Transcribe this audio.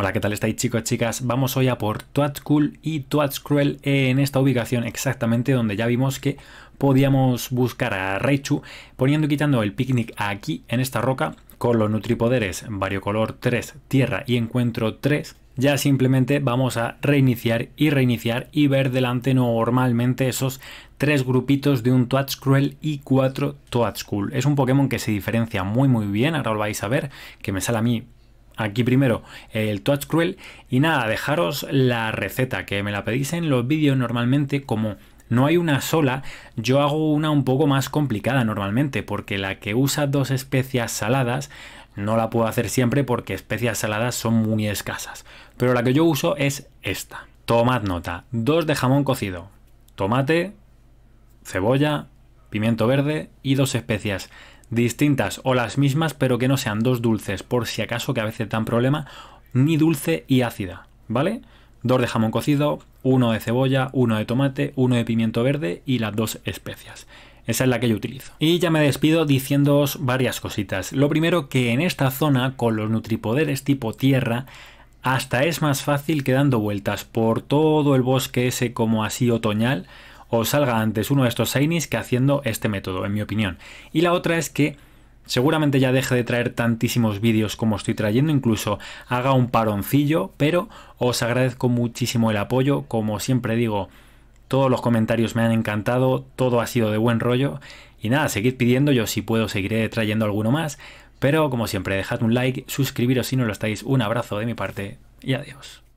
Hola, ¿qué tal estáis chicos, chicas? Vamos hoy a por Toadskull y Cruel eh, en esta ubicación exactamente donde ya vimos que podíamos buscar a Raichu poniendo y quitando el picnic aquí en esta roca con los nutripoderes variocolor 3, tierra y encuentro 3 ya simplemente vamos a reiniciar y reiniciar y ver delante normalmente esos tres grupitos de un Cruel y cuatro Toadskull. Es un Pokémon que se diferencia muy muy bien, ahora lo vais a ver, que me sale a mí aquí primero el Touch Cruel y nada, dejaros la receta que me la pedís en los vídeos normalmente como no hay una sola, yo hago una un poco más complicada normalmente porque la que usa dos especias saladas no la puedo hacer siempre porque especias saladas son muy escasas, pero la que yo uso es esta. Tomad nota, dos de jamón cocido, tomate, cebolla, pimiento verde y dos especias distintas o las mismas, pero que no sean dos dulces, por si acaso que a veces dan problema, ni dulce y ácida, ¿vale? Dos de jamón cocido, uno de cebolla, uno de tomate, uno de pimiento verde y las dos especias. Esa es la que yo utilizo. Y ya me despido diciéndoos varias cositas. Lo primero que en esta zona, con los nutripoderes tipo tierra, hasta es más fácil que dando vueltas por todo el bosque ese como así otoñal, os salga antes uno de estos Sainis que haciendo este método, en mi opinión. Y la otra es que seguramente ya deje de traer tantísimos vídeos como estoy trayendo, incluso haga un paroncillo, pero os agradezco muchísimo el apoyo, como siempre digo, todos los comentarios me han encantado, todo ha sido de buen rollo y nada, seguid pidiendo, yo si puedo seguiré trayendo alguno más, pero como siempre dejad un like, suscribiros si no lo estáis, un abrazo de mi parte y adiós.